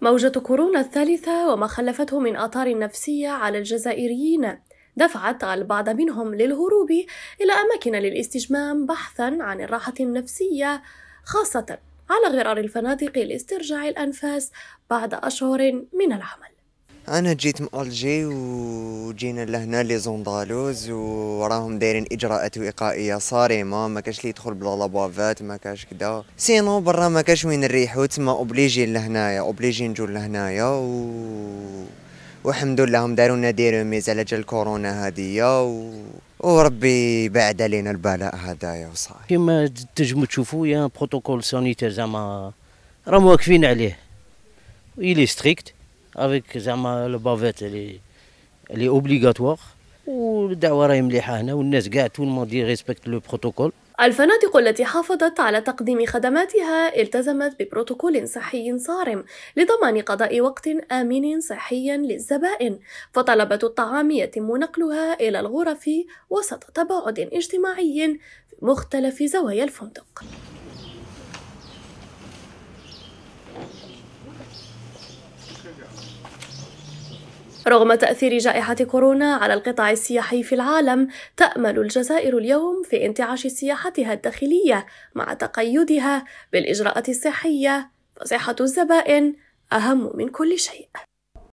موجة كورونا الثالثة وما خلفته من آثار نفسية على الجزائريين دفعت البعض منهم للهروب إلى أماكن للاستجمام بحثا عن الراحة النفسية خاصة على غرار الفنادق لاسترجاع الأنفاس بعد أشهر من العمل انا جيت من الجي وجينا لهنا لي زوندالوز وراهم دايرين اجراءات وقائيه صارمه ما كاش لي يدخل بلا لابافات ما كاش كدا سينو برا ما كاش وين نريحو تما اوبليجي لهنايا اوبليجي نجو لهنايا و والحمد لله هم داروا لنا ديرو ميز على جال كورونا هادية و... وربي بعد علينا البلاء هذايا وصاي كما تنجموا تشوفوا يا بروتوكول سانيتير زعما راهم واقفين عليه ويلي ستريكت افيك زعما البافيت اللي اللي اوبليغاتوار والدعوه راهي مليحه هنا والناس كاع تو الموند ريسبكت لو بروتوكول الفنادق التي حافظت على تقديم خدماتها التزمت ببروتوكول صحي صارم لضمان قضاء وقت آمن صحيا للزبائن فطلبة الطعام يتم نقلها إلى الغرف وسط تباعد اجتماعي في مختلف زوايا الفندق رغم تأثير جائحة كورونا على القطاع السياحي في العالم تأمل الجزائر اليوم في انتعاش سياحتها الداخلية مع تقيدها بالإجراءات الصحية فصحة الزبائن أهم من كل شيء